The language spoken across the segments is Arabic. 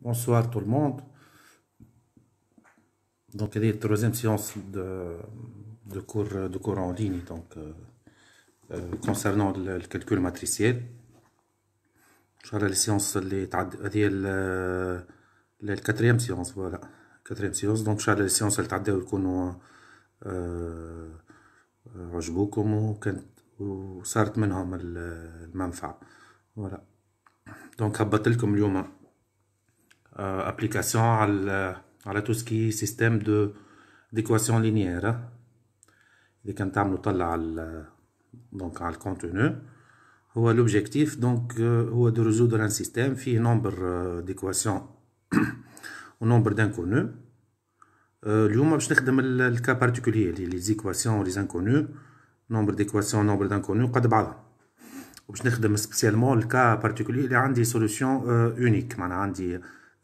Bonsoir tout le monde. Donc, il y a la troisième séance de, de, cours, de cours en ligne donc, euh, euh, concernant le, le, calcul matriciel. La séance, la euh, quatrième séance, voilà. Quatrième séance, donc la séance اللي تعداو يكونوا عجبوكم وكانت وصارت منهم Donc فوالا. دونك هبطت لكم اليوم euh, application à, euh, tout ce qui est système de d'équation linéaire. les euh, on donc le contenu, l'objectif donc de résoudre un système fait nombre d'équations au nombre d'inconnus. L'homme euh, je le cas particulier les, équations les inconnus nombre d'équations nombre d'inconnus cas. de bas. spécialement le cas particulier les solutions uniques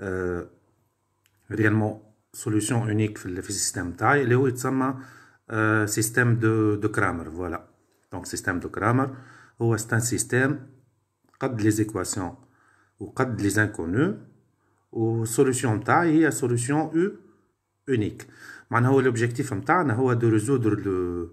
réellement euh, solution unique le système taille, le où euh, système de, de Kramer, voilà. Donc système de Kramer, où c'est un système cadre les équations ou cadre les inconnus où solution taille et solution unique. Maintenant, l'objectif en de résoudre le,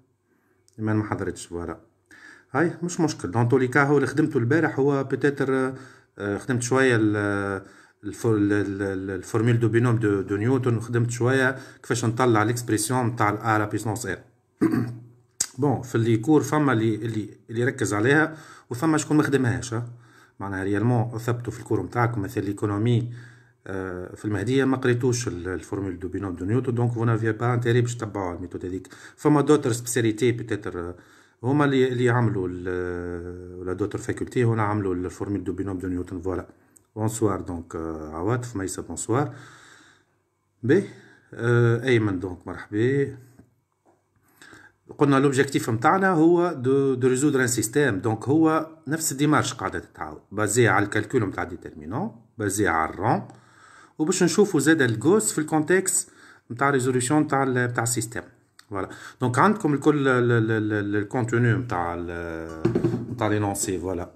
ايمان ما حضرتش فوالا هاي مش مشكل دون تولي كا هو اللي خدمته البارح هو بتاتر آه، خدمت شويه الفورميل دو بينوم دو, دو نيوتن وخدمت شويه كيفاش نطلع ليكسبرسيون تاع الار على بيسونس ار بون في اللي كور فما اللي اللي اللي ركز عليها وفما شكون ما خدمهاش معناها ريالمون ثبتوا في الكور نتاعكم مثل الايكونومي آه، في المهديه ما قريتوش الفورمول دو بينوم دو نيوتن دونك فو نافي با انتيري باش تبعو الميثود هذيك فما دوتر سبيسياليتي بيتيتر هما اللي اللي عملوا ولا دوتر فاكولتي هنا عملوا الفورمول دو بينوم دو نيوتن فوالا بونسوار دونك عواطف ميسا بونسوار بي آه، ايمن دونك مرحبا قلنا لوبجيكتيف نتاعنا هو دو دو ريزودر ان سيستيم دونك هو نفس الديمارش قاعده تتعاود بازي على الكالكول نتاع ديتيرمينون بازي على الرون وباش نشوفوا زاد الجوز في الكونتكست نتاع ريزوليوشن نتاع نتاع السيستم فوالا دونك عندكم الكل الكونتوني نتاع نتاع لينونسي فوالا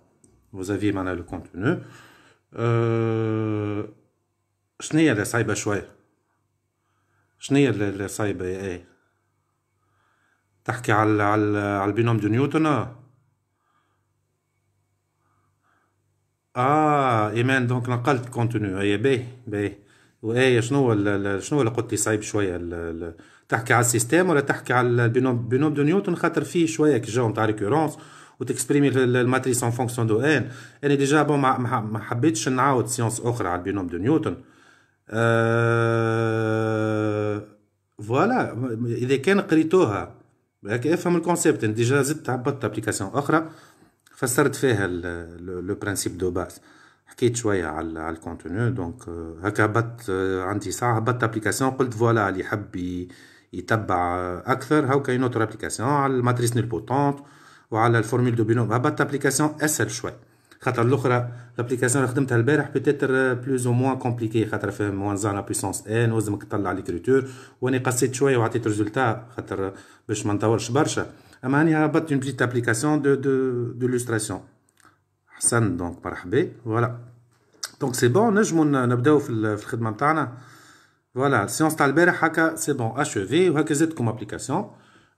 vous avez معنا لو كونتوني شنو هي اللي صايبه شويه شنو هي اللي صايبه اي تحكي على على البينوم دو نيوتن اه ايمان دونك نقلت كونتوني هي باهي باهي وايه شنو هو شنو اللي قلت لي صعيب شويه الـ تحكي على السيستم ولا تحكي على بينوم بينوم دو نيوتن خاطر فيه شويه كي جو نتاع ريكورونس وتكسبريمي الماتريس اون فونكسيون دو ان آه. انا ديجا بون ما حبيتش نعاود سيونس اخرى على بينوم دو نيوتن أه... فوالا اذا كان قريتوها افهم الكونسيبت ديجا زدت عبطت ابليكاسيون اخرى فسرت فيها لو برانسيب دو باز حكيت شويه على على الكونتوني دونك آه، هكا هبطت آه، عندي ساعه هبطت ابليكاسيون قلت فوالا اللي يحب يتبع آه، اكثر هاو كاين اوتر ابليكاسيون على الماتريس نيل بوتونت وعلى الفورميل دو بينوم هبطت ابليكاسيون اسهل شوي خاطر الاخرى لابليكاسيون اللي خدمتها البارح بيتيتر بلوز او موان كومبليكي خاطر فيها موانزان زان بويسونس ان لازمك تطلع ليكريتور واني قصيت شويه وعطيت ريزولتا خاطر باش ما نطورش برشا y a une petite application d'illustration. De, de, donc, voilà. Donc, c'est bon, nous allons Voilà, séance c'est bon, e achevé, comme application.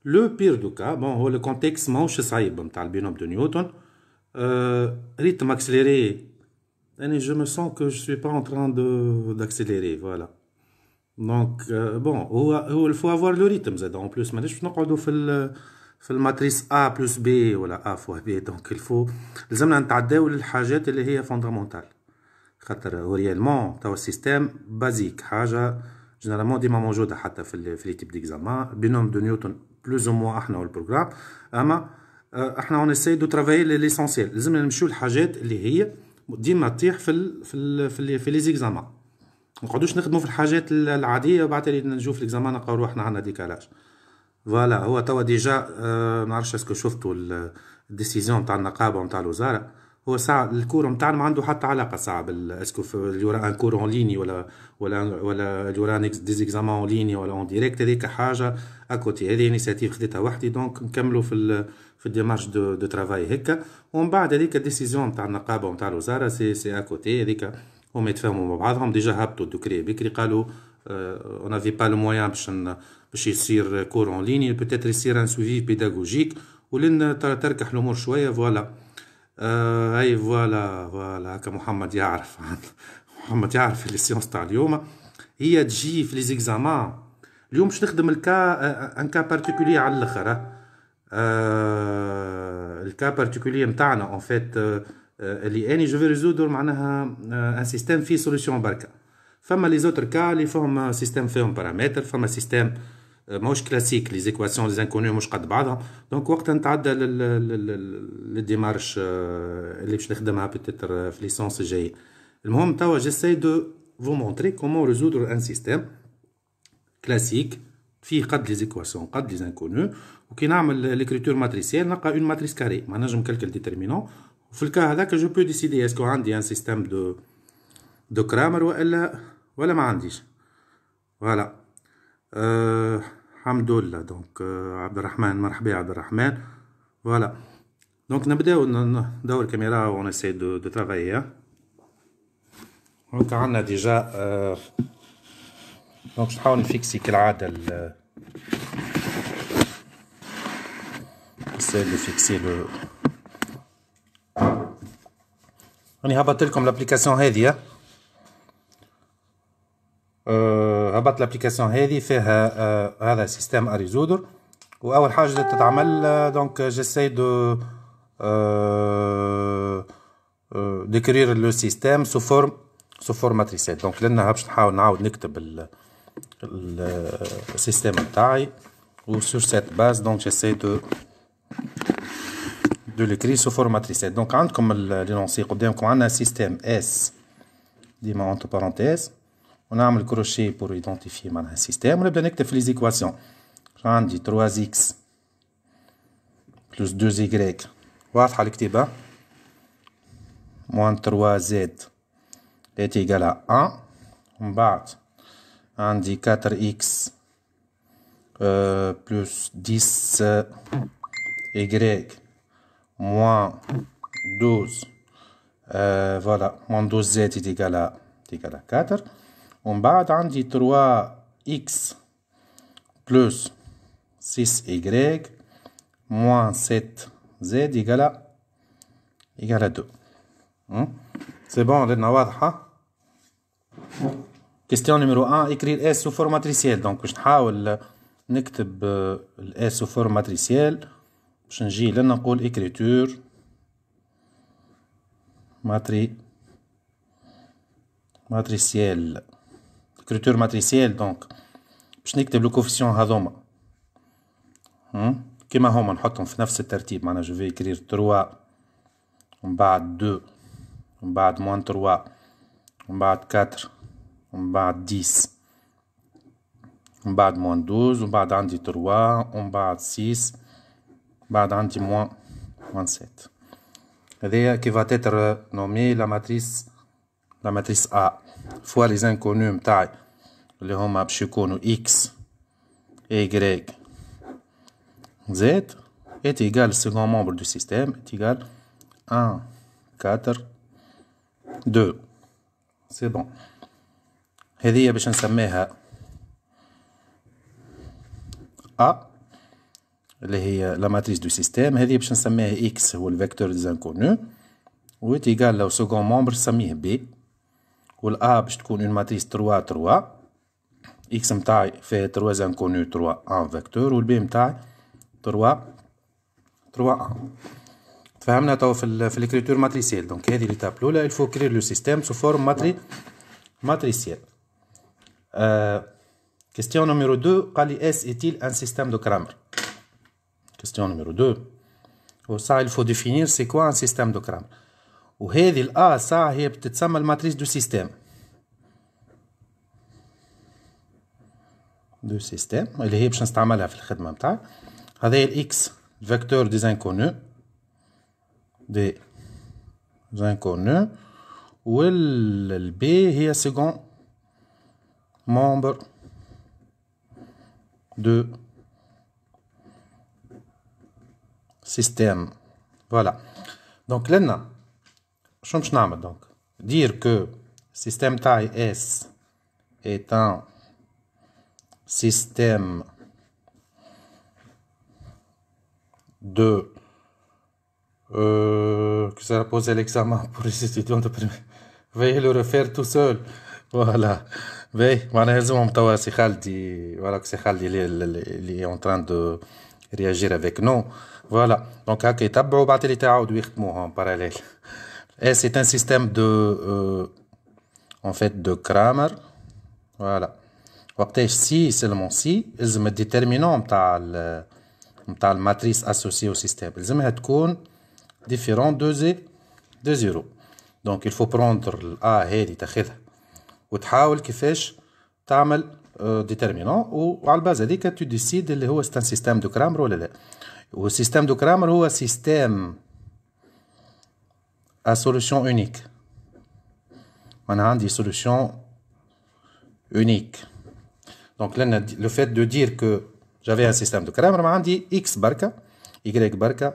Le pire du cas, bon, oh, le contexte manche le binôme de Newton. Euh, rythme accéléré, je me sens que je ne suis pas en train d'accélérer, voilà. Donc, euh, bon, oh, oh, il faut avoir le rythme, en plus, je ne pas في الماتريس A بلس B ولا A فوا B دونك الفو لازمنا نتعداو للحاجات اللي هي فوندامونتال خاطر هو ريالمون توا السيستم بازيك حاجة جينيرالمون ديما موجودة حتى في في لي تيب ديكزامان بينوم دو نيوتن بلوز او موان احنا والبروغرام اما آه، احنا اون اساي دو ترافاي ليسونسيال لازمنا نمشيو للحاجات اللي هي ديما تطيح في ال في ال في, ال في لي زيكزامان ما نقعدوش في الحاجات العاديه بعد اللي نشوف ليكزامان نلقاو روحنا عندنا ديكالاج فوالا هو توا ديجا آه نعرفش اسكو شفتوا الديسيزيون نتاع النقابه نتاع الوزاره هو ساعة الكور نتاعنا ما عنده حتى علاقه ساعة بال اسكو يورا ان كور اون ليني ولا ولا ولا يورا ديزيكزامون اون ليني ولا اون ديريكت هذيك حاجه اكوتي هذه انيسياتيف خديتها وحدي دونك نكملوا في في الديمارش دو دو ترافاي هكا ومن بعد هذيك الديسيزيون نتاع النقابه نتاع الوزاره سي سي اكوتي هذيك هما يتفاهموا مع بعضهم ديجا هبطوا دوكري بكري قالوا اون افي با لو موان باش باش يصير كور اون ليني بوتيتر يصير ان سويفي بيداغوجيك ولن تركح الامور شويه فوالا آه اي فوالا فوالا هكا محمد يعرف محمد يعرف لي سيونس تاع اليوم هي تجي في لي زيكزامان اليوم باش نخدم الكا ان كا بارتيكولي على الاخر آه, آه، الكا بارتيكولي نتاعنا اون فيت اللي اني جو آه، في ريزودر معناها ان سيستيم فيه سوليسيون بركه فما لي زوتر كا اللي فهم سيستيم فيهم بارامتر فما سيستيم ماهوش كلاسيك لي زيكواسيون لي انكونيو مش قد بعضها دونك وقتها نتعدى للديمارش آه، اللي باش نخدمها بتتر آه، في ليسونس جاي المهم توا جيساي دو فو مونتري كومون ريزودر ان سيستيم كلاسيك فيه قد لي زيكواسيون قد لي انكونيو وكي نعمل ليكريتور ماتريسيال نلقى اون ماتريس كاري ما نجم كالكل ديترمينون وفي الكا هذاك جو بو ديسيدي اسكو عندي ان سيستيم دو دو كرامر والا ولا ما عنديش فوالا أه euh، الحمد لله دونك آه، عبد الرحمن مرحبا يا عبد الرحمن فوالا دونك نبداو ندور الكاميرا و اسي دو دو ترافايي دونك عندنا ديجا دونك آه، نحاول نفيكسي كالعاده نسيت دو فيكسي لو راني هبطت لكم لابليكاسيون هذه آه، هبط الابليكاسيون هذه فيها آه، هذا سيستم اريزودر واول حاجه تتعمل دونك جيساي دو ديكرير لو سيستم سو فورم سو فورم دونك لنا باش نحاول نعاود نكتب السيستم نتاعي آه، و سور سيت باز دونك جيساي دو دو ليكري سو فورم دونك عندكم لينونسي قدامكم عندنا سيستم اس ديما اونتو بارونتيز On a le crochet pour identifier le système. On a donné les équations. J'en dit 3x plus 2y. Voir à l'écriture. Moins 3z est égal à 1. On bat. On dit 4x euh, plus 10y euh, moins 12. Euh, voilà. Moins 12z est égal à, est égal à 4 on bat on dit 3x plus 6y moins 7z égale à, 2. Hmm? C'est bon, on a dit, hein? Question numéro 1, écrire S sous forme matricielle. Donc, je vais écrire S sous forme matricielle. Je vais écrire écriture matricielle écriture matricielle donc je n'ai que des coefficients aléatoires hein comme ma roman en fait dans le même ترتيب on va écrire 3 1 -2 -1 3 -4 -10 -12 3 on 6 bad anti -27 et qui va être nommée la matrice la matrice A فوا لي زانكونو متاعي اللي هما باش يكونوا اكس ايغريك زد est égal second membre du système est égal 1 4 2 سي بون هذه باش نسميها ا اللي هي لا ماتريس دو سيستيم هذه باش نسميها اكس هو الفيكتور زانكونو و ايتيغال لو سكون مومبر نسميه بي والأ باش تكون اون ماتريس تروا تروا إكس متاعي فيها تروا زان كونو تروا أن فيكتور البي متاعي تروا تروا أن تفهمنا توا في ال في الكريتور ماتريسيال دونك هذه ليتاب الأولى الفو كرير لو سيستيم سو فورم ماتري ماتريسيل كيستيون نوميرو دو قال لي اس إيتيل أن سيستيم دو كرامر كيستيون نوميرو دو و سا إلفو ديفينير سي كوا أن سيستيم دو كرامر et est l'A, ça, a peut-être la matrice du système. Du système. Il y a le la fin de la vie. Il y a le X, le vecteur des inconnues. Des inconnues. et le B, est le second membre du système. Voilà. Donc, là je vais donc. Dire que système taille S est un système de euh, que ça a posé l'examen pour les étudiants de primaire. Veuillez le refaire tout seul. Voilà. Veuillez. C'est Khaldi. Voilà que c'est Khaldi. Il est en train de réagir avec nous. Voilà. Donc, ok. Tabou, battez les taouds, en parallèle. Et c'est un système de, euh, en fait, de Kramer. Voilà. Quand si seulement si, ils me déterminent dans la matrice associée au système. Ils me être différent de zéro Donc, il faut prendre A, et تاخذها qui كيفاش تعمل déterminant ou à la base, tu décides si c'est un système de Kramer ou non Le système de Kramer est un système solution unique on a des solution unique donc là, le fait de dire que j'avais un système de Cramer on a x barca y barca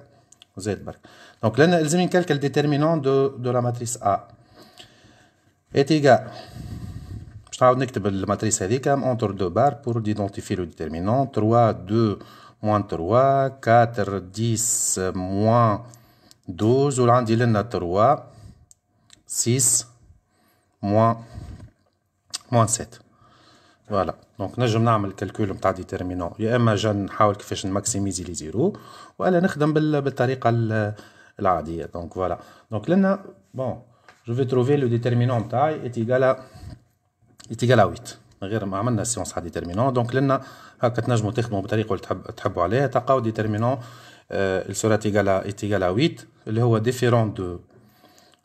z barca donc là, il y le déterminant de, la matrice A est égal à la la matrice هذيك entre deux barres pour identifier le déterminant. 3 2 moins 3 4 10 moins دوز و عندي لنا تروا سيس موان موان سات فوالا دونك نجم نعمل كالكول نتاع ديتيرمينون يا اما جا نحاول كيفاش نماكسيميزي لي زيرو ولا نخدم بالطريقه العاديه دونك فوالا دونك لنا بون جو في تروفي لو ديتيرمينون نتاعي اتيكالا اتيكالا 8 من غير ما عملنا سيونس على ديتيرمينون دونك لنا هاكا تنجمو تخدمو بطريقه اللي تحب تحبوا عليها تلقاو ديتيرمينون السورة اتيكالا اتيكالا 8 Le est différent de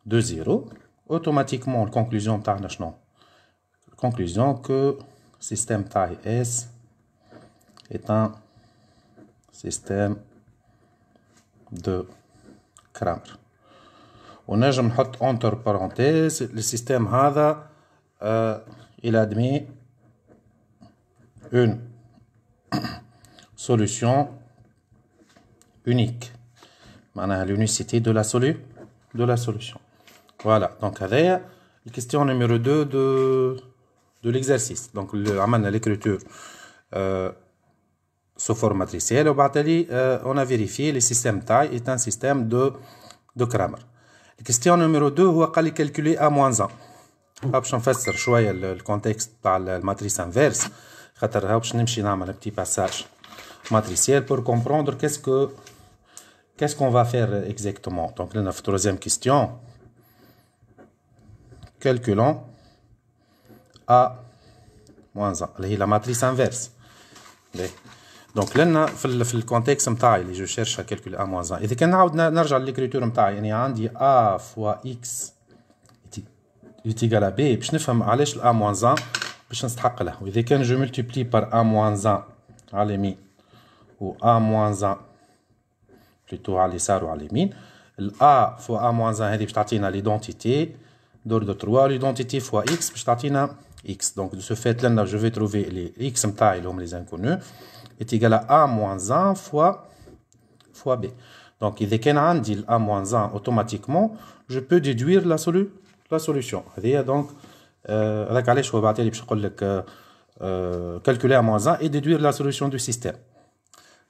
de zéro, automatiquement conclusion est conclusion que système taille S est un système de crampe. On mettre entre parenthèses le système hada euh, il admet une solution unique a l'unicité de la solution de la solution voilà donc la question numéro 2 de de l'exercice donc l'écriture euh, sous forme matricielle et euh, on a vérifié le système taille est un système de de La question numéro 2 هو قال calculer a moins 1 choisir le contexte par la matrice inverse خاطر باش faire un petit passage matriciel pour comprendre qu'est-ce que qu'est-ce qu'on va faire exactement Donc, la troisième question. Calculons A moins 1. La matrice inverse. Donc, là, dans le contexte, je cherche à calculer A moins 1. Et quand on a l'écriture, on a dit A fois X est égal à B. Et puis, on a A moins 1. Et quand je multiplie par A moins 1, ou A moins 1, plutôt à l'essar ou à l'émine. A fois A moins 1, c'est l'identité. D'ordre 3, l'identité fois X, c'est X. Donc, de ce fait, je vais trouver les X, les inconnus, est égal à A moins 1 fois, B. Donc, il est un dit A moins 1 automatiquement, je peux déduire la, solution. C'est-à-dire, donc, euh, je vais euh, euh, calculer A moins 1 et déduire la solution du système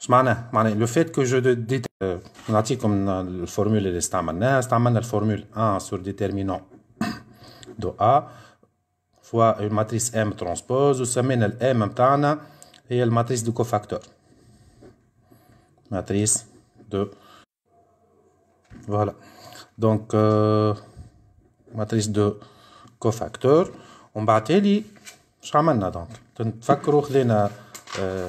le fait que je dit euh, comme la formule est stamana est la formule 1 sur déterminant de A fois une matrice M transpose ça mène et la matrice du cofacteur matrice de voilà donc euh, matrice de cofacteur on va t'aider donc donc euh,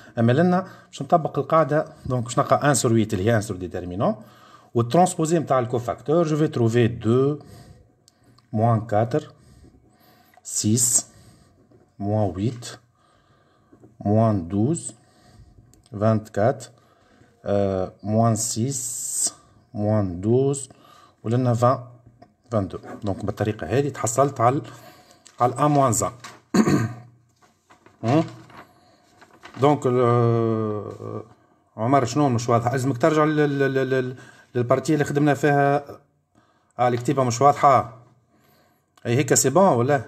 Mais là, pour la donc 1 sur 8, qui est 1 sur le déterminant, et le transposé du cofacteur, je vais trouver 2, moins 4, 6, moins 8, moins 12, 24, euh, moins 6, moins 12, et là, 20, 22. Donc, de cette manière, j'ai obtenu 1 moins 1. Voilà. Hmm؟ دونك آه، آه، عمر شنو مش واضح لازمك ترجع للبارتي اللي خدمنا فيها على الكتيبه مش واضحه اي هيك سي بون ولا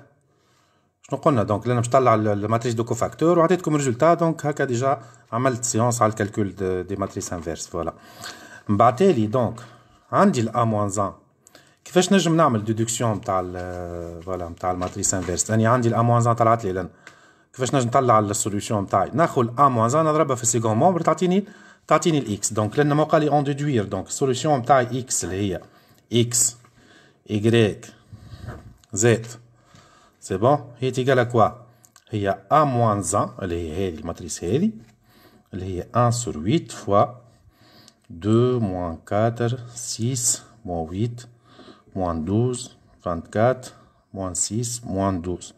شنو قلنا دونك انا باش الماتريس دو كوفاكتور وعطيتكم ريزولتا دونك هكا ديجا عملت سيونس على الكالكول دي ماتريس انفيرس فوالا من بعد تالي دونك عندي الأ موانز كيفاش نجم نعمل ديدكسيون نتاع فوالا نتاع الماتريس انفيرس لاني عندي الأ موانز ان طلعت لي لان La solution la Nous avons moins 1, X. Donc, la solution de taille X. X, Y, Z. C'est bon Il est égal à quoi Il y a moins 1, la matrice est 1 sur 8 fois 2, moins 4, 6, moins 8, moins 12, 24, moins 6, moins 12.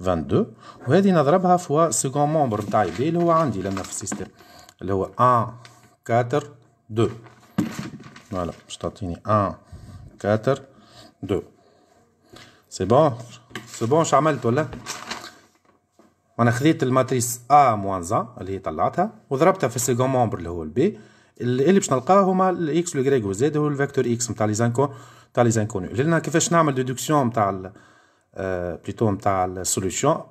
22 وهذه نضربها فوا سيكون مومبر نتاع بي اللي هو عندي لنا في السيستم اللي هو 1 4 2 فوالا باش تعطيني 1 4 2 سي بون سي بون اش عملت ولا وانا خذيت الماتريس ا موان زا اللي هي طلعتها وضربتها في السيكون مومبر اللي هو البي اللي باش نلقاه هما الاكس والكريك وزاد هو الفيكتور اكس نتاع لي زانكون نتاع لي زانكون قلنا كيفاش نعمل ديدكسيون نتاع on euh, plutôt la solution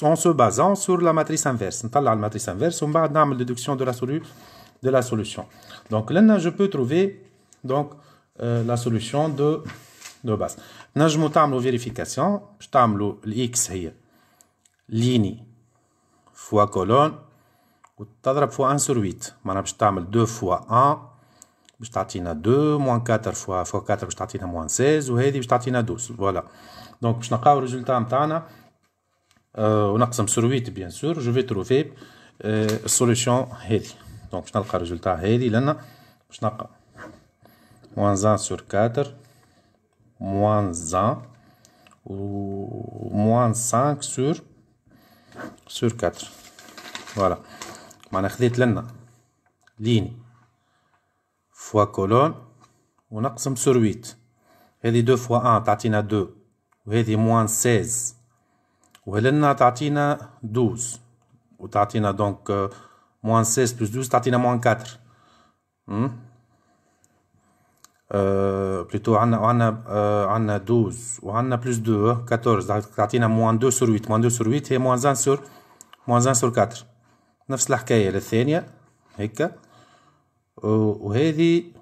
en se basant sur la matrice inverse. On la matrice inverse, on va la déduction de la, de la solution. Donc là, je peux trouver donc, euh, la solution de, base. Là, je vais vérification. Je vais l'x, c'est ligne fois colonne, ou fois 1 sur 8. Je vais 2 fois 1 باش تعطينا 2 موان 4 فوا فوا 4 باش تعطينا موان 16 وهذه باش تعطينا 12 فوالا دونك باش نلقاو الريزلتا نتاعنا آه، ونقسم سور 8 بيان سور جو في تروفي السوليسيون هذه دونك باش نلقى الريزلتا هذه لنا باش نلقى موان 1 سور 4 موان 1 و موان 5 سور سور 4 فوالا معناها خذيت لنا ليني فوا كولون ونقسم سور 8 هذه دو فوا 1 تعطينا دو وهذه موان 16 وهلنا تعطينا 12 وتعطينا دونك موان 16 بلس 12 تعطينا موان 4 أه بليتو عندنا عندنا أه عندنا 12 وعندنا بلس 2 14 تعطينا موان 2 سور 8 موان 2 سور 8 هي موان 1 سور موان 1 سور 4 نفس الحكايه للثانيه هكا ou hédi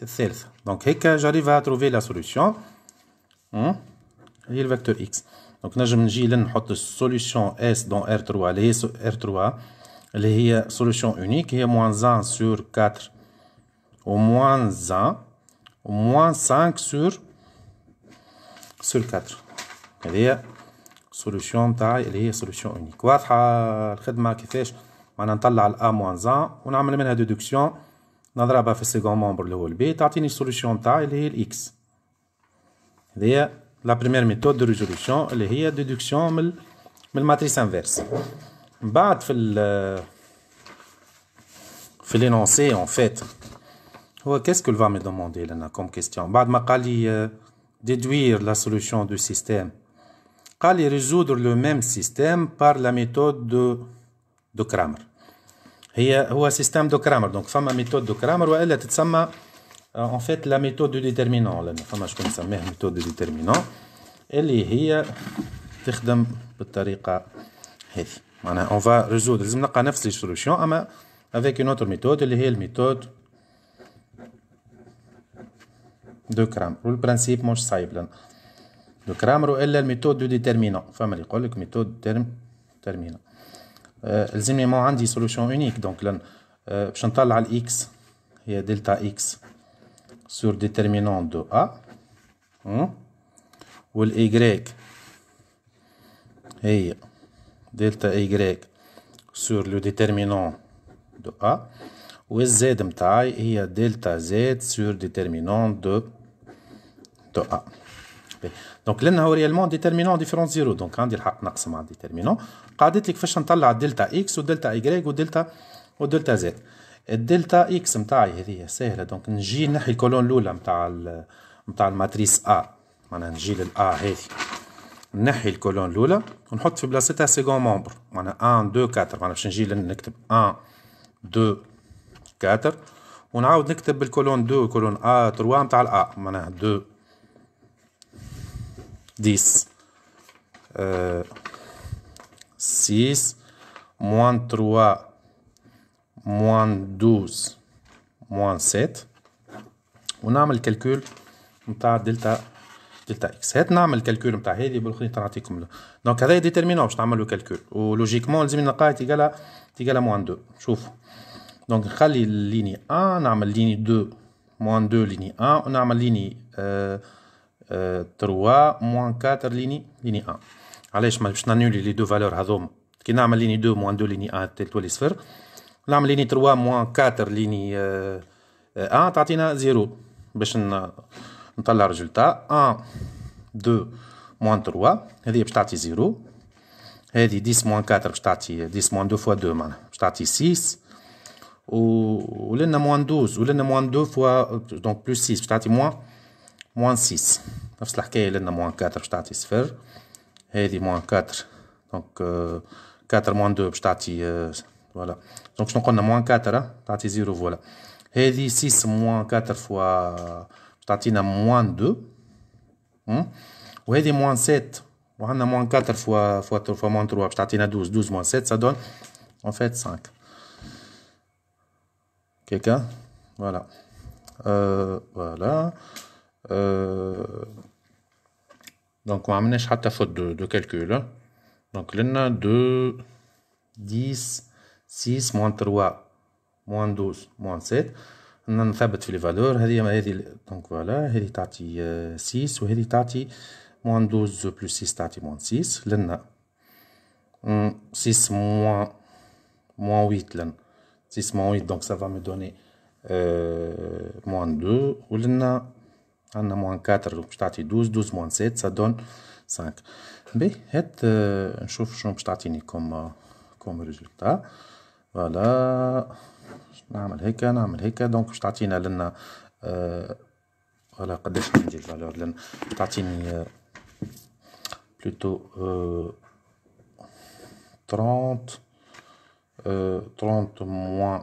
et donc j'arrive à trouver la solution hmm? le vecteur x donc je une solution s dans r3 les solution unique est moins 1 sur 4 ou moins 1 moins 5 sur sur 4 solution taille solution unique a moins 1 on déduction n'a daba f ce gemon le ou le b te atini solution ta elle est le x c'est la première méthode de résolution elle la déduction de la matrice inverse بعد في في lénoncé en fait qu'est-ce que le va me demander là comme question بعد ما euh, déduire la solution du système قال لي résoudre le même système par la méthode de de cramer هي هو سيستم دو كرامر دونك فما ميثود دو كرامر والا تتسمى اون فيت لا ميثود دو ديترمينون لان فما شكون يسميها ميثود دو ديترمينون اللي هي تخدم بالطريقه هذه معناها اون فا ريزود لازم نلقى نفس لي سوليوشن اما افيك اون اوتر ميثود اللي هي الميثود دو كرامر والبرانسيب مش صايب لنا دو كرامر والا الميثود دو ديترمينون فما اللي يقول لك ميثود ترم ترمينون آه، لازمني ما عندي سولوشن اونيك دونك لان باش نطلع الاكس هي دلتا اكس سور ديترمينون دو ا والايغريك هي دلتا ايغريك سور لو ديترمينون دو ا والزد متاعي هي دلتا زد سور ديترمينون دو دو ا دونك لان هو ريالمون ديتيرمينون ديفيرون زيرو دونك عندي الحق نقسم على ديتيرمينون قعدت لي كيفاش نطلع دلتا اكس ودلتا واي ودلتا ودلتا زد الدلتا اكس نتاعي هذه هي سهله دونك نجي نحي الكولون الاولى نتاع نتاع الماتريس ا معناها نجي للأ هذه نحي الكولون الاولى ونحط في بلاصتها سيكون مومبر معناها 1 2 4 معناها باش نجي نكتب 1 2 4 ونعاود نكتب بالكولون 2 كولون ا 3 نتاع الأ معناها 2 10 6 euh, moins 3 moins 12 moins 7 ونعمل الكالكول نتاع دلتا دلتا اكس هات نعمل الكالكول نتاع هذه بالاخرين نعطيكم دونك هذا ديترمينون باش نعملو كالكول ولوجيكمون لازم نلقاها تيكالا تيكالا موان 2 شوفوا دونك نخلي ليني 1 نعمل ليني 2 موان 2 ليني 1 ونعمل ليني آه تروا موان كاتر ليني ليني ان علاش ما باش نانيولي لي دو فالور هذوما كي نعمل ليني دو موان دو ليني ان تولي صفر نعمل ليني تروا موان كاتر ليني آه، ان تعطينا زيرو باش نطلع ريزولتا ان دو موان تروا هذه باش تعطي زيرو هذه ديس موان كاتر باش تعطي ديس موان دو فوا دو معناها باش تعطي سيس ولنا موان دوز ولنا موان دو فوا دونك بلوس سيس باش تعطي موان موان سيس C'est euh, la moins 4 et moins 4 donc 4 moins 2 stati voilà donc je suis moins 4 à t'as 0. voilà 6 moins 4 fois stati n'a moins 2 ou et moins 7 On moins 4 fois fois fois moins 3 à 12 12 moins 7 ça donne en fait 5 quelqu'un voilà euh, voilà euh, donc on a حتى faute de, calcul. Hein. Donc le 2, 10, 6, moins 3, moins 12, moins 7. On a sur les valeurs. donc voilà, 6 وهذه تعطي moins 12 plus 6 moins 6. 6 moins, 8 6 moins 8 donc ça va me donner euh, moins 2 عندنا موان كاتر باش تعطي دوز دوز موان سات سادون دون سانك بي هات نشوف شنو باش تعطيني كوم كوم ريزولتا فوالا نعمل هيكا نعمل هيكا دونك باش تعطينا لنا فوالا قداش عندي الفالور لنا تعطيني بلوتو ترونت ترونت موان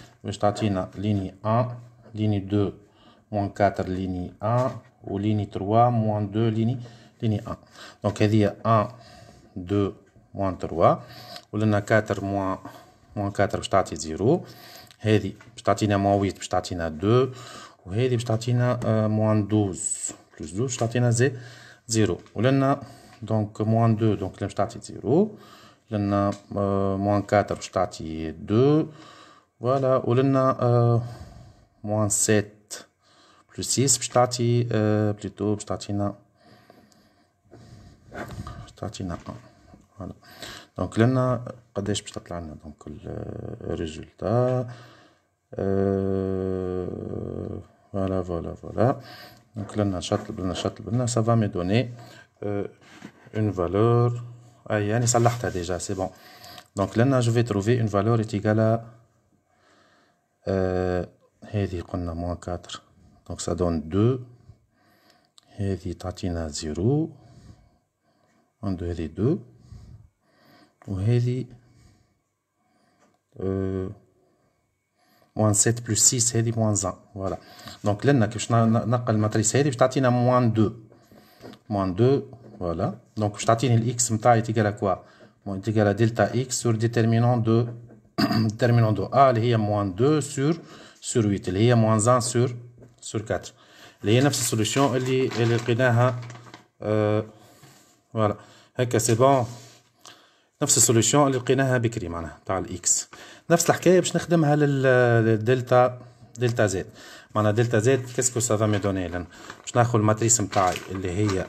je ligne 1, ligne 2, moins 4, ligne 1, ou ligne 3, moins 2, ligne, ligne 1. Donc, il a 1, 2, moins 3, ou 4, moins, 4, je 0, 0. هذه باش تعطينا 8 باش تعطينا 2 وهذه باش 12 Plus 12 تعطينا 0 ولنا donc, 2 donc باش تعطي 0 4 2 voilà, ou l'unna a euh, moins 7 plus 6, ça euh, plutôt, je t'ai dit, Donc, là, a, ce donc, le résultat, euh, voilà, voilà, voilà. Donc, là a, ça va me donner une valeur, ah, il y déjà ça c'est bon. Donc, là, je vais trouver une valeur égale à, donc, ça donne 2. Et il 0, 1, 2, et moins 7 plus 6, et moins 1. Donc, moins 2. Donc, là je a x matrice, matrice, et il y déterminant de التيرمينون دو ا اللي هي موان دو سور سور 8 اللي هي موان زان سور سور 4 اللي هي نفس السوليسيون اللي اللي لقيناها فوالا هكا سي بون نفس السوليسيون اللي لقيناها بكري معناها تاع الاكس نفس الحكايه باش نخدمها للدلتا دلتا زد معناها دلتا زد كيسكو سافا مي دوني لان باش ناخذ الماتريس نتاعي اللي هي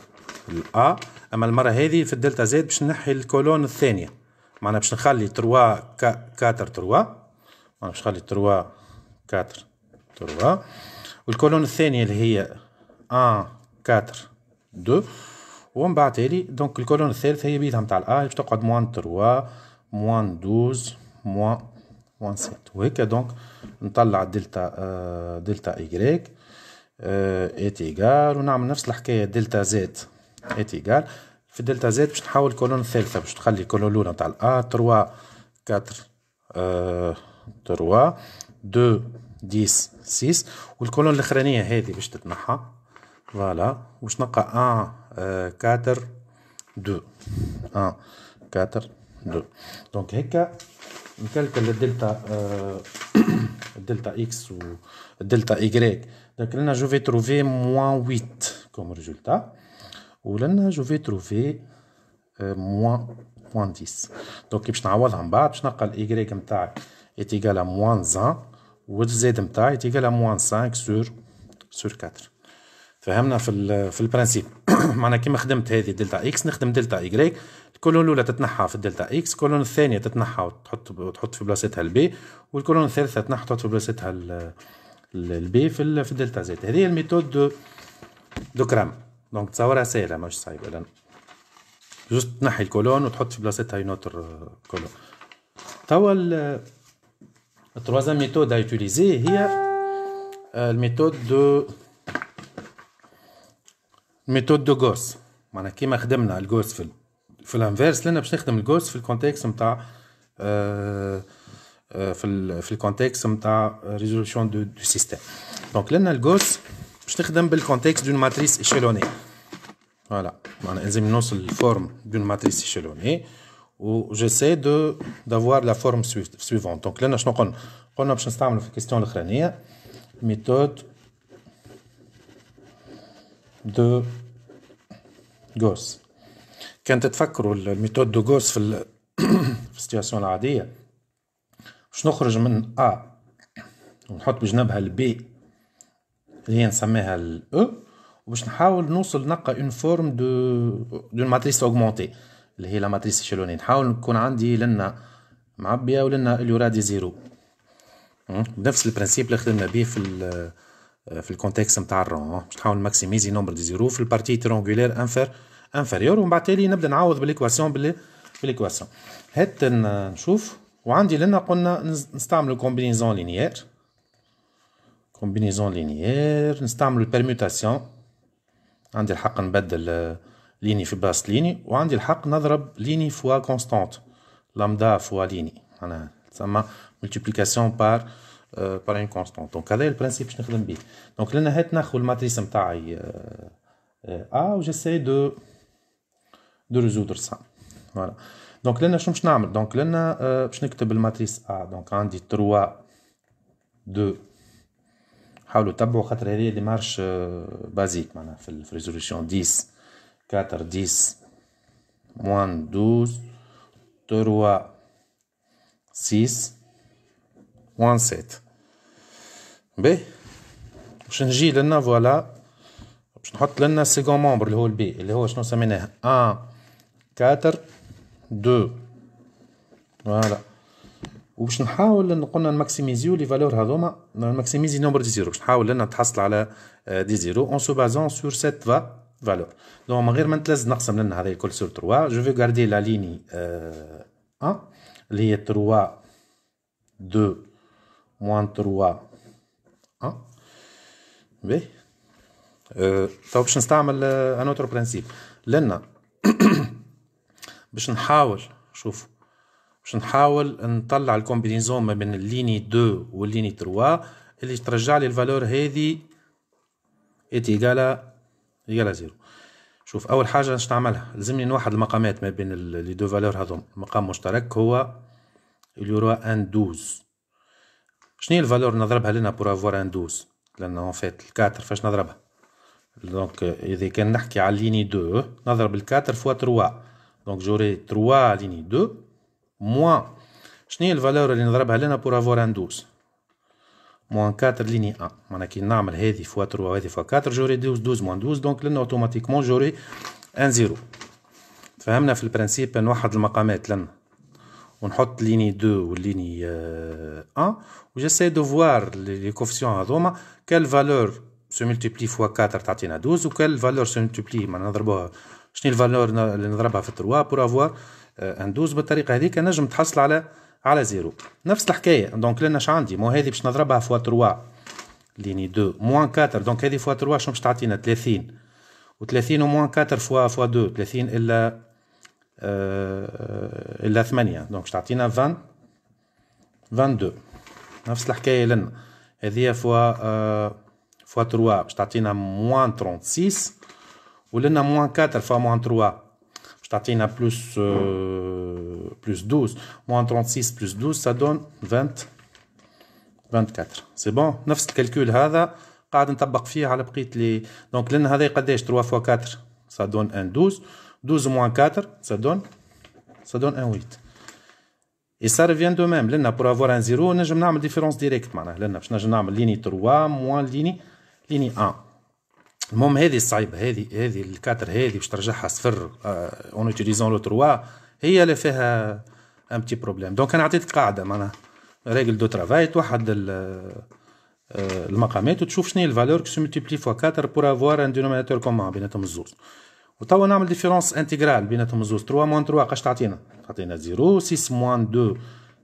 الا اما المره هذه في الدلتا زد باش نحي الكولون الثانيه معناها باش نخلي تروا كاتر تروا معناها باش نخلي تروا كاتر تروا والكولون الثانية اللي هي ان كاتر دو ومن بعد تالي دونك الكولون الثالث هي بيدها متاع الأ باش تقعد موان تروا موان دوز موان موان 7 وهكا دونك نطلع دلتا آه، دلتا إيكغيك ات آه، إيكال ونعمل نفس الحكاية دلتا زد ات إيكال في دلتا زد باش نحول كولون الثالثة باش تخلي كولون الأولى نتاع الأ تروا كاتر آه، تروا دو ديس سيس والكولون الأخرانية هذه باش تتنحى فوالا واش نلقى أن آه، كاتر دو أن كاتر دو دونك هكا نكلكل الدلتا الدلتا آه، اكس والدلتا إيكغيك دونك لنا جو في تروفي موان ويت كوم ريزولتا ولنا جو في تروفي موان موان 10 دونك باش نعوضها من بعد باش نلقى الايكغيك نتاع ايتيكال ا موان زان والزيد نتاع ايتيكال ا موان 5 سور سور 4 فهمنا في في البرانسيب معناها كيما خدمت هذه دلتا اكس نخدم دلتا ايكغيك الكولون الاولى تتنحى في الدلتا اكس الكولون الثانيه تتنحى وتحط وتحط في بلاصتها البي والكولون الثالثه تتنحى تحط في بلاصتها البي في الدلتا زد هذه هي الميثود دو, دو كرام دونك تصورها سهله ماشي صعيبه لان جوست تنحي الكولون وتحط في بلاصتها اون اوتر كولون توا التروازيام ميثود ا يوتيليزي هي الميثود دو ميثود دو غوس معناها كيما خدمنا الغوس في في الانفيرس لنا باش نخدم الغوس في الكونتكست نتاع في في الكونتكست نتاع ريزولوشن دو دو سيستيم دونك لنا الغوس Je l'utilise dans le contexte d'une matrice échelonnée. Voilà. On a mis en la forme d'une matrice échelonnée. où j'essaie d'avoir la forme suivante. Donc, on va de faire la question de l'écran. Méthode de Gauss. Quand vous vous souvenez la méthode de Gauss dans la situation normale, on va sortir de A Je on va mettre à côté B اللي هي نسميها ال او e، وباش نحاول نوصل نلقى اون فورم دو دون ماتريس اوغمونتي اللي هي لا ماتريس شلوني نحاول نكون عندي لنا معبيه ولنا دي زيرو أمم؟ نفس البرانسيب اللي خدمنا به في الـ في الكونتكست نتاع الرون باش نحاول ماكسيميزي نومبر دي زيرو في البارتي ترونغولير انفر انفيريور ومن بعد تالي نبدا نعوض بالايكواسيون بالايكواسيون هات نشوف وعندي لنا قلنا نستعمل كومبينيزون لينيير كومبينيزون لينيير نستعمل permutation عندي الحق نبدل آه، ليني في بلاصة ليني وعندي الحق نضرب ليني فوا كونستانت لامدا فوا ليني معناها تسمى ملتيبليكاسيون بار بار ان كونستانت دونك هذا البرانسيب باش نخدم بيه دونك هات ناخذ الماتريس نتاعي ا آه، آه، وجيساي دو دو ريزودر سا فوالا دونك لنا شنو باش نعمل دونك لنا باش نكتب الماتريس ا دونك عندي 3 2 حاولوا تبعوا خاطر هذه اللي مارش آه، بازيك معناها في الريزوليسيون 10 4 10 موان 12 3 6 موان 7 باهي باش نجي لنا فوالا باش نحط لنا سيكون مومبر اللي هو البي اللي هو شنو سميناه 1 4 2 فوالا وباش نحاول ان قلنا نماكسيميزيو لي فالور هذوما نماكسيميزي نمبر دي زيرو باش نحاول ان نتحصل على آه، دي زيرو اون سو بازون سور سيت فا فالور دونك من غير ما نتلز نقسم لنا هذا الكل سور 3 جو في غاردي لا ليني 1 اللي هي 3 2 موان 3 1 بي تو باش نستعمل ان اوتر برانسيب لنا باش نحاول شوفوا باش نحاول نطلع الكومبينيزون ما بين الليني 2 والليني 3 اللي ترجع لي الفالور هذه اتيكالا ايكالا زيرو شوف اول حاجه باش نعملها لازمني نوحد المقامات ما بين لي دو فالور هذوم مقام مشترك هو اليورو ان دوز شنو هي الفالور نضربها لنا بور افوار ان دوز لان اون فيت الكاتر فاش نضربها دونك اذا كان نحكي على ليني دو نضرب الكاتر فوا تروا دونك جوري تروا ليني دو موان شنو هي الفالور اللي نضربها لنا بور افوار ان 12 موان 4 ليني ان معناها كي نعمل هذه فوا 3 وهذه فوا 4 جوري 12 12 موان 12 دونك لنا اوتوماتيكمون جوري ان زيرو تفهمنا في البرانسيب نوحد المقامات لنا ونحط ليني 2 والليني 1 وجسي دو فوار لي كوفيسيون هذوما كال فالور سو ملتيبلي فوا 4 تعطينا 12 وكال فالور سو ملتيبلي معناها نضربوها شنو الفالور اللي نضربها في 3 بور افوار آه، ندوز بالطريقه هذيك نجم تحصل على على زيرو نفس الحكايه دونك لنا عندي مو هذه باش نضربها فوا 3 ليني 2 موان 4 دونك هذه فوا 3 شنو باش تعطينا 30 و30 وموان 4 فوا فوا 2 30 الا آه الا 8 دونك باش تعطينا 20 22 نفس الحكايه لنا هذه فوا آه فوا 3 باش تعطينا موان 36 ولنا موان 4 فوا موان 3 plus, 12. Euh, moins 36 plus 12, ça donne 20, 24. C'est bon. 9, c'est le calcul. Donc, 3 fois 4, ça donne un 12. 12 moins 4, ça donne, ça donne un 8. Et ça revient de même. pour avoir un 0, on a une différence directe. L'un a une ligne 3 moins 1. المهم هذه الصعيبه هذه هذه الكاتر هذه باش ترجعها صفر اون اوتيليزون لو تروا هي اللي فيها ان بتي بروبليم دونك انا عطيتك قاعده معناها ريغل دو ترافاي توحد آه، المقامات وتشوف شنو هي الفالور كو ملتيبلي فوا 4 بور افوار ان دينوميناتور كومون بيناتهم الزوز وتوا نعمل ديفيرونس انتيغرال بيناتهم الزوز 3 موان 3 قاش تعطينا تعطينا 0 6 موان 2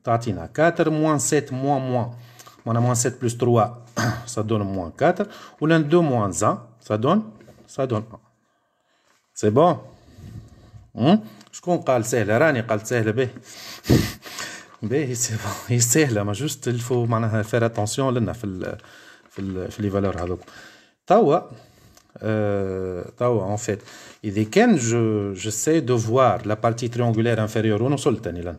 تعطينا 4 موان 7 موان موان معناها موان 7 بلس 3 سا دون موان 4 ولان 2 موان 1 Ça donne Ça donne سي بون شكون قال سهله راني قالت سهله به باهي سي بون هي سهله ما جوست الفو معناها فير اتونسيون لنا في الـ في الـ في لي فالور هذوك توا توا اون فيت اذا كان جو جو سي دو فوار لا بارتي تريونغولير انفيريور تاني لنا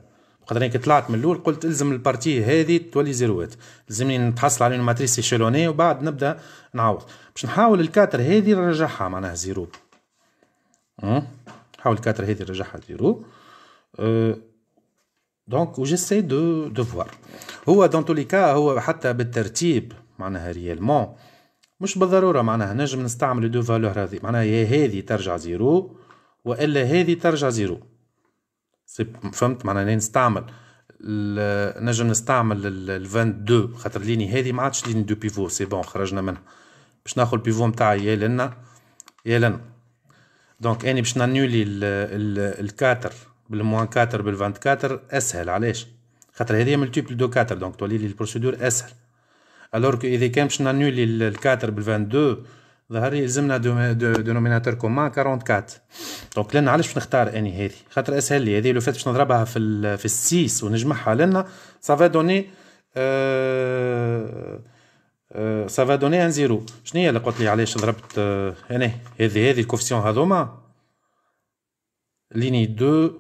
قدرني طلعت من الاول قلت الزم البارتي هذه تولي زيروات لازمني نتحصل على ماتريس شيلوني وبعد نبدا نعوض باش نحاول الكاتر هذه نرجعها معناها زيرو أه؟ نحاول الكاتر هذه نرجعها زيرو دونك دونك وجيسي دو دو فوار هو دون تولي كا هو حتى بالترتيب معناها ريالمون مش بالضروره معناها نجم نستعمل دو فالور هذه معناها هذه ترجع زيرو والا هذه ترجع زيرو فهمت معناها نستعمل نجم نستعمل ال 22 خاطر ليني هذه ما عادش ليني دو بيفو سي بون خرجنا منها باش ناخذ البيفو نتاعي يا لنا يا لنا دونك اني باش نانولي ال 4 بالموان 4 بال 24 اسهل علاش خاطر هذه ملتيبل دو 4 دونك تولي لي البروسيدور اسهل الوغ كو اذا كان باش نانولي ال 4 بال 22 ظهر لي يلزمنا دينوميناتوركم كوما 44 دونك لنا علاش باش نختار اني هذه خاطر اسهل لي هذه لو فات باش نضربها في الـ في السيس ونجمعها لنا سافا دوني أه سافا دوني ان زيرو شنو هي اللي قلت لي علاش ضربت هنا آه، هذه هذه الكوفيسيون هذوما ليني 2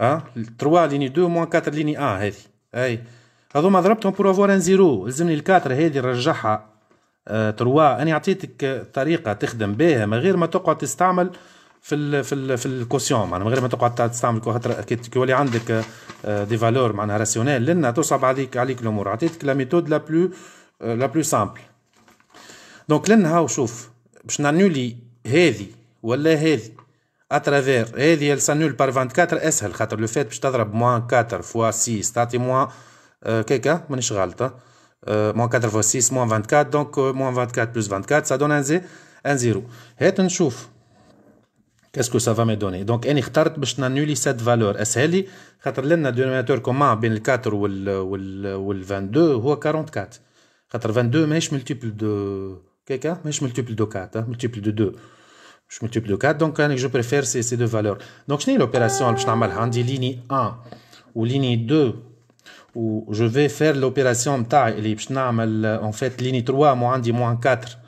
اه 3 ليني 2 موان 4 ليني 1 هذه اي هذوما ضربتهم بور افوار ان زيرو لزمني الكاتر هذه نرجعها تروا انا عطيتك طريقه تخدم بها من غير ما تقعد تستعمل في الـ في الـ في الكوسيون معناها من غير ما تقعد تستعمل خاطر كي يولي عندك آه، دي فالور معناها راسيونيل لنا تصعب عليك عليك الامور عطيتك لا ميثود لا بلو آه، لا بلو سامبل دونك لنا هاو شوف باش نانولي هذه ولا هذه اترافير هذه سانول بار 24 اسهل خاطر لو فات باش تضرب موان 4 فوا 6 تعطي موان آه، كيكا مانيش غلطه Euh, moins 4 fois 6, moins 24, donc euh, moins 24 plus 24, ça donne un, un 0. Et on Qu'est-ce que ça va me donner Donc, cette valeur. le dénominateur commun 4 22 ou 44. خاطر 22 je multiple de mais je multiple de 4, multiple de 2. Je multiple de 4, hein, donc je préfère ces, deux valeurs. Donc, je n'ai l'opération, je l'opération, ligne 1 ou ligne 2 je vais faire l'opération taille et en fait ligne 3 moins 10 moins 4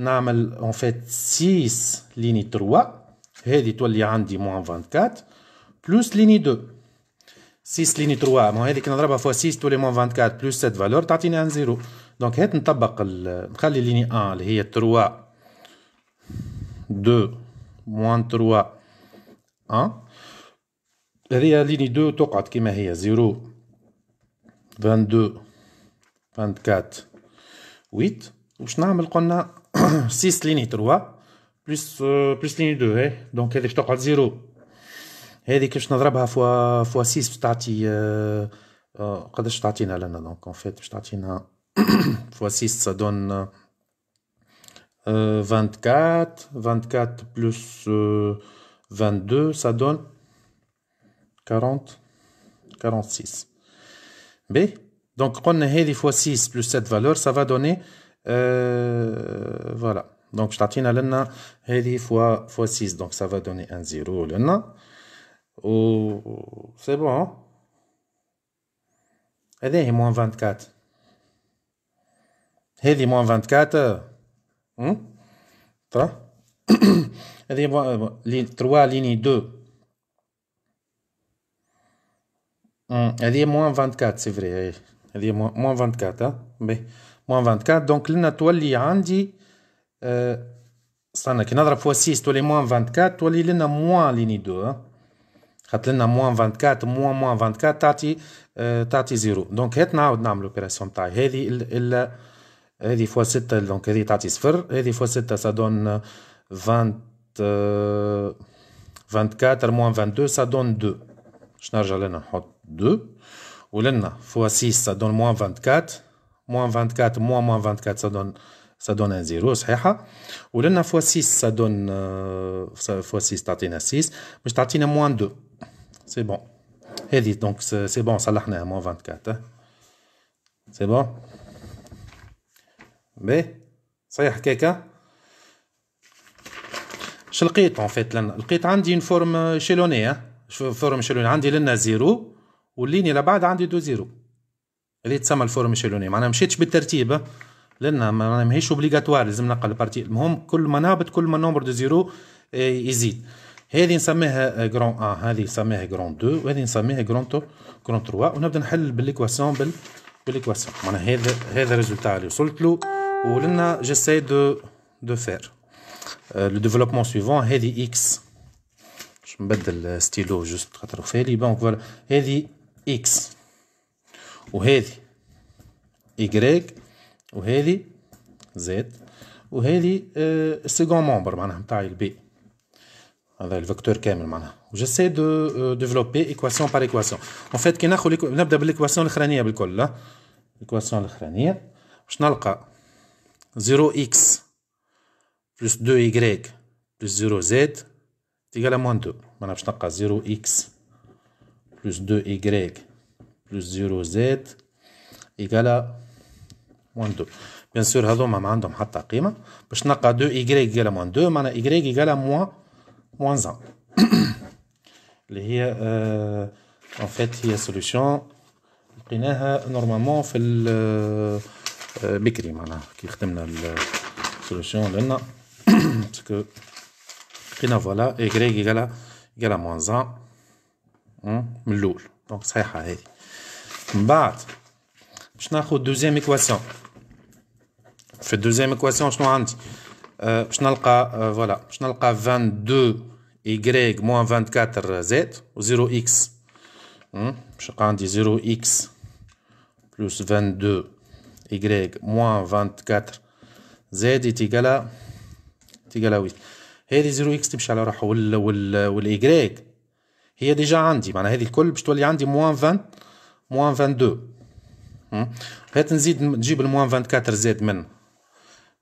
en fait 6 ligne 3 et 10 moins 24 plus ligne 2 6 ligne 3 6 moins 24 plus cette valeur 0 donc on n'a pas ligne 1 3 2 moins 3 1 la ligne 2 est qui 0 22, 24, 8. Je n'ai pas 6 lignes 3 euh, plus, lignes 2. Hein. Donc, elle est à 0. Et je n'ai pas 6, euh, euh, Donc, en fait, fois ça donne 24. 24 plus 22, ça donne 40, 46. B. Donc, on a fois 6 plus cette valeur, ça va donner, euh, voilà. Donc, je t'attends à fois, fois 6. Donc, ça va donner un 0 C'est bon. Et moins 24. et moins 24. 3. Elle est moins 3, 2. Hmm, elle est moins 24, c'est vrai. Elle est moins, 24, moins 24. Donc, là, a un dit, euh, fois 6, toi, moins 24, toi, il a moins ligne 2, hein? Quand a moins 24, moins moins 24, hein. euh, hein. tati, euh, tati 0. Donc, il y a une taille. Il y une fois 7, donc, 0. fois 7, ça donne 20, 24 euh, moins 22, ça donne 2. Je n'arrive pas à 2. Ou l'enna, fois 6, ça donne moins 24. Moins 24, moins moins 24, ça donne, ça donne un 0. Ou l'enna, fois 6, ça donne, euh, fois 6, ça donne 6. Mais ça donne moins 2. C'est bon. Et dit, donc c'est bon, ça l'a moins 24. Hein. C'est bon. Mais, ça y est, quelqu'un je le en fait. Le quitte, hein, une forme euh, échelonnée. Une hein. forme échelonnée. J'ai 0. والليني اللي بعد عندي دو زيرو اللي تسمى الفورم شيلوني معناها مشيتش بالترتيب لان ماهيش اوبليغاتوار لازم نقل البارتي المهم كل ما نهبط كل ما نومبر دو زيرو آه، يزيد هذه نسميها جرون ا آه. هذه نسميها جرون دو وهذه نسميها جرون تو جرون تروا ونبدا نحل بالليكواسيون بال بالليكواسيون معناها هذا هذا الريزولتا اللي وصلت له ولنا جيساي دو دو فير لو ديفلوبمون سويفون هذه اكس باش نبدل ستيلو جوست خاطر فالي دونك فوالا هذه اكس وهذه إيكغيك وهذه زد وهذه السيكون آه، مومبر معناها نتاع البي هذا الفكتور كامل معناها وجسي دو ديفلوبي ايكواسيون بار ايكواسيون اون فيت كي ناخذ نبدا بالايكواسيون الاخرانيه بالكل آه. الايكواسيون الاخرانيه باش نلقى 0 اكس بلس 2 y بلس 0 z تيغالا موان 2 معناها باش نلقى 0 اكس plus 2y plus 0z إيكالا موان 2 بيان سور هذوما ما عندهم حتى قيمة باش نلقى 2 إيكغيك إيكالا موان 2 معناها إيكغيك إيكالا موان موان 1 اللي هي اون آه، فيت هي سوليوشن لقيناها نورمالمون في آه، بكري معناها كي خدمنا السوليوشن لنا باسكو لقينا فوالا إيكغيك إيكالا إيكالا موان 1 من الاول دونك صحيحه هذه من بعد باش ناخذ دوزيام ايكواسيون في الدوزيام ايكواسيون شنو عندي آه، باش نلقى آه، فوالا باش نلقى 22 y موان 24 z و 0 x باش نلقى عندي 0 x بلس 22 y موان 24 z تيكالا تيكالا 8 هذه 0 x تمشي على روحها وال وال y هي ديجا عندي معناها هذه الكل باش تولي عندي موان 20 موان 22 هات نزيد نجيب الموان 24 زيد من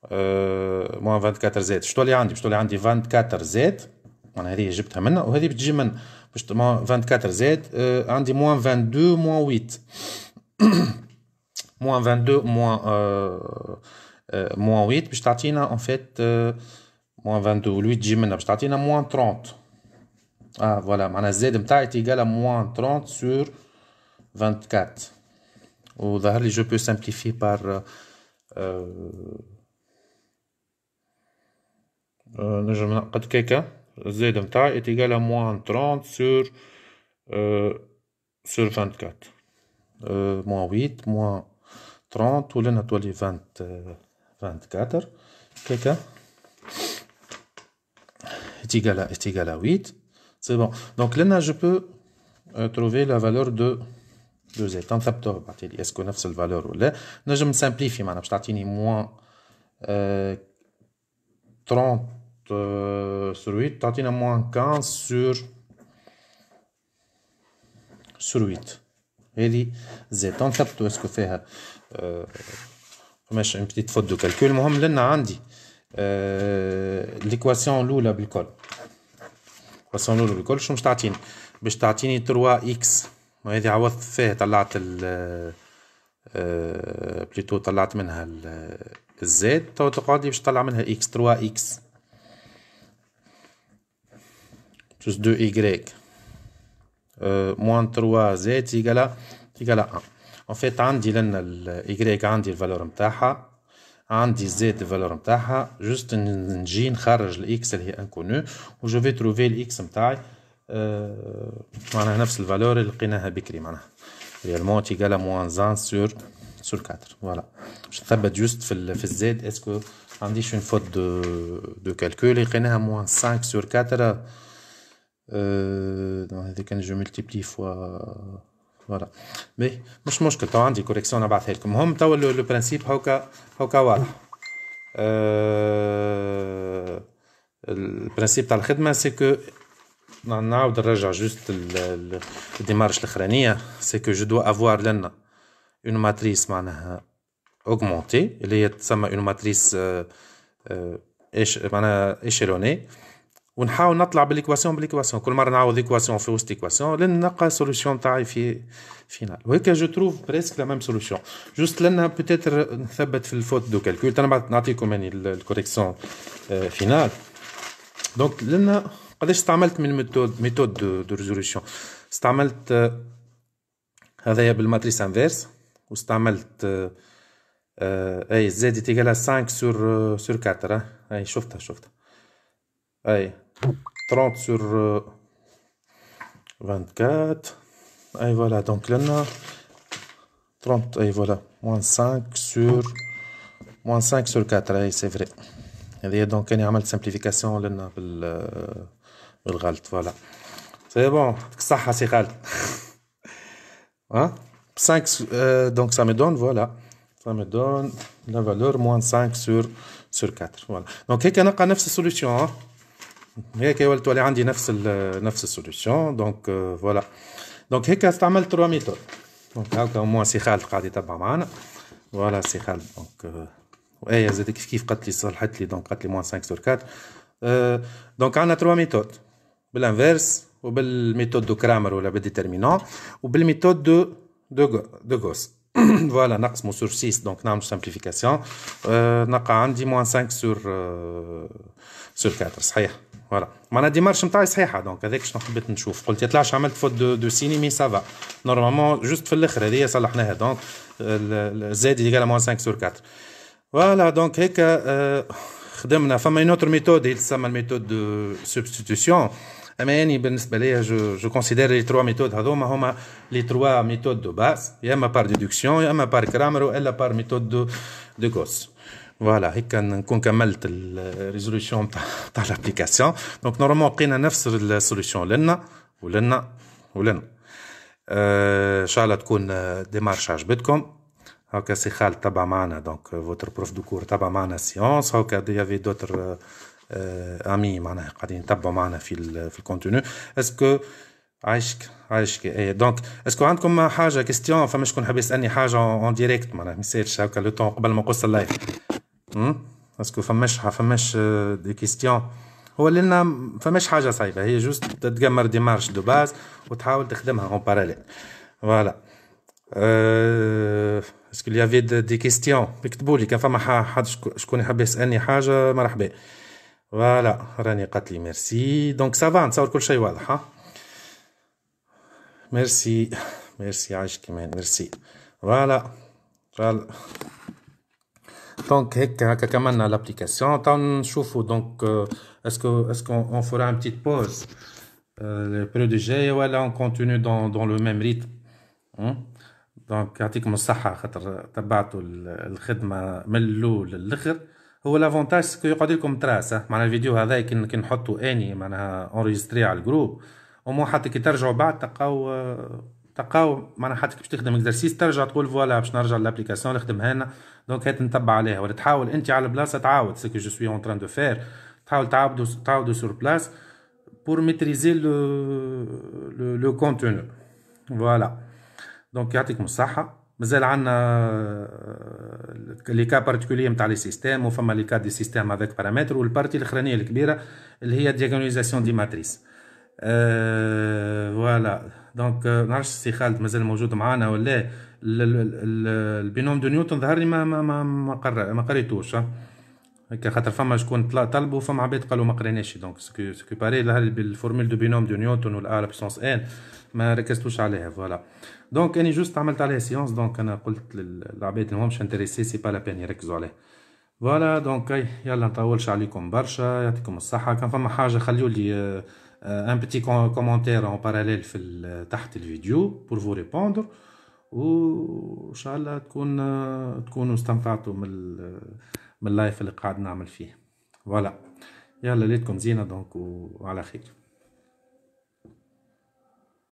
أه، موان 24 زيد باش تولي عندي باش تولي عندي 24 زيد معناها هذه جبتها منها وهذه بتجي من باش 24 زيد أه عندي موان 22 موان 8 موان 22 موان أه، أه، موان 8 باش تعطينا اون فيت موان 22 8 تجي منها باش تعطينا موان 30 Ah, voilà. maintenant, Z est égal à moins 30 sur 24. Je peux simplifier par... Euh, euh, je pas mettre quelqu'un. Z est égal à moins 30 sur, 24. Euh, moins 8, moins 30. Ou là, a 24. Quelqu'un. est égal à 8. C'est bon. Donc là, je peux euh, trouver la valeur de 2z. Bah, en est-ce qu'on a fait la valeur ou là je me simplifie. Je vais t'attirer moins 30 euh, euh, sur 8. T'attirer moins 15 sur, sur 8. Et dit z. En fait, est-ce que fait euh, une petite faute de calcul Moi, je me l'équation loue la bicole. قسموا له الكل شو مش تعطيني باش تعطيني 3 اكس وهذه عوضت فيها طلعت ال آه، بليتو طلعت منها الزيت تو تقعد لي باش تطلع منها اكس 3 اكس جوز دو يغريك آه، موان 3 زاد يقال يقال ان فيت عندي لنا الايغريك عندي الفالور نتاعها عندي زيت الفالور نتاعها جوست نجي نخرج الاكس اللي هي انكونو و جو في تروفي الاكس نتاعي معناها نفس الفالور اللي لقيناها بكري معناها ريالمون تيكالا موان زان سور سور كاتر فوالا باش نثبت جوست في ال في الزاد اسكو عنديش اون فوت دو دو كالكول لقيناها موان 5 سور 4 دونك هاذيك كان جو ملتيبلي فوا فوالا مي مش مشكل تو عندي كوريكسيون نبعثها لكم المهم تو لو برانسيب هوكا هوكا واضح البرانسيب تاع الخدمه سي كو نعاود نرجع جوست الديمارش الاخرانيه سي كو جو دو افوار لنا اون ماتريس معناها اوغمونتي اللي هي تسمى اون ماتريس معناها ايشيلوني ونحاول نطلع بالايكواسيون بالايكواسيون كل مره نعاود ايكواسيون في وسط ايكواسيون لين نلقى سوليسيون تاعي في فينال وهيك جو تروف بريسك لا ميم سوليسيون جوست لنا بوتيتر نثبت في الفوت دو كالكول انا بعد نعطيكم يعني الكوريكسيون فينال دونك لنا قداش استعملت من ميثود ميثود دو ريزوليسيون استعملت آه، هذايا بالماتريس انفيرس واستعملت آه، آه، اي زيد تيجالا 5 سور سور 4 اي شفتها شفتها اي 30 sur 24. Euh, et voilà, donc là, 30, et voilà, moins 5 sur, moins 5 sur 4, et c'est vrai. Et donc, on a une simplification, là, le voilà. C'est bon, ça, c'est galt. 5, hein? euh, donc ça me donne, voilà, ça me donne la valeur moins 5 sur, sur 4. Voilà. Donc, il y a même solution. Hein? comme je l'ai dit, j'ai la même donc voilà donc comme ça, j'ai fait méthodes donc ici, j'ai un moins de 6 voilà, 6 et ici, j'ai un moins de 5 sur 4 donc j'ai trois méthodes l'inverse et la méthode de Cramer ou la méthode de Goss voilà, on le casse sur 6 donc on a une simplification donc j'ai un moins 5 sur 4 c'est vrai voilà, mais la démarche est correcte, donc c'est ce que nous voulons voir. Si vous faites une erreur de cinéma, ça va. Normalement, juste à la fin, c'est ce qu'on a fait. Donc, le Z est égal à moins 5 sur 4. Voilà, donc, c'est comme ça que euh, une autre méthode, qui s'appelle méthode de substitution. Mais, pour moi, ben, je considère les trois méthodes ne sont pas les trois méthodes de base, ni par déduction, ni par gramme, ni par méthode de Gauss. فوالا هيك نكون كملت الريزوليسيون تاع تاع لابليكاسيون دونك نورمالمون لقينا نفس السوليسيون لنا ولنا ولنا euh, ان شاء الله تكون ديمارش عجبتكم هاكا سي خالد تبع معنا دونك فوتر بروف دو كور تبع معنا سيونس هاكا افي دوتر امي معناها قاعدين يتبعوا معنا في ال في الكونتوني اسكو عايشك عايشك اي دونك اسكو عندكم حاجه كيستيون فما شكون حاب يسالني حاجه اون ديريكت معناها ما يسالش هكا لو طون قبل ما نقص اللايف باسكو فماش فماش دي كيستيون هو لنا فماش حاجه صعيبه هي جوست تتقمر مارش دو باز وتحاول تخدمها اون باراليل فوالا اسكو لي افي دي كيستيون اكتبوا لي كان فما حد شكون يحب يسالني حاجه مرحبا فوالا راني قالت لي ميرسي دونك سافا نتصور كل شيء واضح ها ميرسي ميرسي عايش كمان ميرسي فوالا فوالا دونك هيك هكا كملنا لابليكاسيون تو نشوفوا دونك اسكو اسكو اون فورا ان بتيت بوز البريود الجايه ولا اون كونتينيو دون دون لو ميم ريتم دونك يعطيكم الصحه خاطر تبعتوا الخدمه من الاول للاخر هو لافونتاج سكو يقعد لكم تراس معناها الفيديو هذا كي نحطو اني معناها اونريجستري على الجروب ومو حتى كي ترجعوا بعد تلقاو تلقاو معناها حتى كي باش تخدم اكزرسيس ترجع تقول فوالا باش نرجع للابليكاسيون اللي خدمها لنا دونك هات نتبع عليها ولا تحاول انت على بلاصه تعاود سكي جو سوي اون تران دو فير تحاول تعاود تعاود سور بلاس بور ميتريزي لو لو, لو contenu. فوالا دونك يعطيكم الصحة. مازال عندنا لي كا بارتيكولي نتاع لي سيستيم وفما لي كا دي سيستيم افيك بارامتر والبارتي الاخرانيه الكبيره اللي هي دياغونيزاسيون دي ماتريس فوالا دونك نعرفش سي خالد مازال موجود معانا ولا البينوم دو نيوتن ظهر لي ما ما ما ما, قر... ما قريتوش هكا خاطر فما شكون طلع طلبوا فما عباد قالوا ما قريناش دونك سكو سكو باري بالفورمول دو بينوم دو نيوتن والا لابسونس ان ما ركزتوش عليها فوالا دونك اني جوست عملت عليها سيونس دونك انا قلت للعباد اللي ماهمش انتريسي سي با لا بين يركزوا عليها فوالا دونك يلا نطولش عليكم برشا يعطيكم الصحه كان فما حاجه خليوا لي ان بتي كومونتير اون باراليل في تحت الفيديو بور فو ريبوندر وان شاء الله تكون تكونوا استمتعتوا من من اللايف اللي قاعد نعمل فيه فوالا يلا ليتكم زينه دونك وعلى خير